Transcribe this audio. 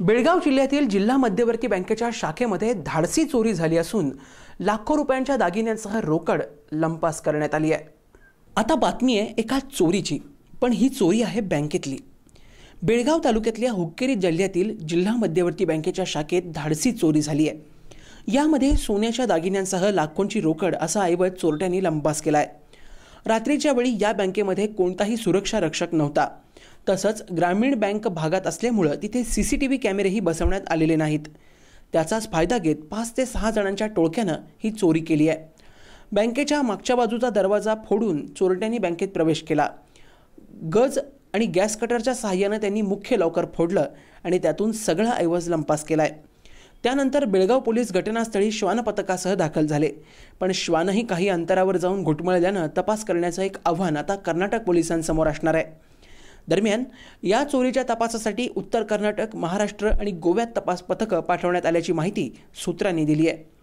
बेळगाव जिल्ह्यातील जिल्हा मध्यवर्ती बँकेच्या शाखेमध्ये धाडसी चोरी झाली असून लाखो रुपयांच्या दागिन्यांसह रोकड लंपास करण्यात आली आहे आता बातमी आहे एका चोरीची पण ही चोरी आहे बँकेतली बेळगाव तालुक्यातल्या हुक्केरी जिल्ह्यातील जिल्हा मध्यवर्ती बँकेच्या शाखेत धाडसी चोरी झाली आहे यामध्ये सोन्याच्या दागिन्यांसह लाखोंची रोकड असा ऐवज चोरट्यांनी लंपास केला आहे रात्रीच्या वेळी या बँकेमध्ये कोणताही सुरक्षा रक्षक नव्हता तसंच ग्रामीण बँक भागात असल्यामुळं तिथे सी सी टी व्ही कॅमेरेही बसवण्यात आलेले नाहीत त्याचाच फायदा घेत पाच ते सहा जणांच्या टोळक्यानं ही चोरी केली आहे बँकेच्या मागच्या बाजूचा दरवाजा फोडून चोरट्यांनी बँकेत प्रवेश केला गज आणि गॅस कटरच्या सहाय्यानं त्यांनी मुख्य लॉकर फोडलं आणि त्यातून सगळा ऐवज लंपास केला त्यानंतर बेळगाव पोलीस घटनास्थळी श्वान पथकासह दाखल झाले पण श्वानही काही अंतरावर जाऊन घुटमळल्यानं तपास करण्याचं एक आव्हान आता कर्नाटक पोलिसांसमोर असणार आहे दरम्यान या चोरीच्या तपासासाठी उत्तर कर्नाटक महाराष्ट्र आणि गोव्यात तपास पथकं पाठवण्यात आल्याची माहिती सूत्रांनी दिली आहे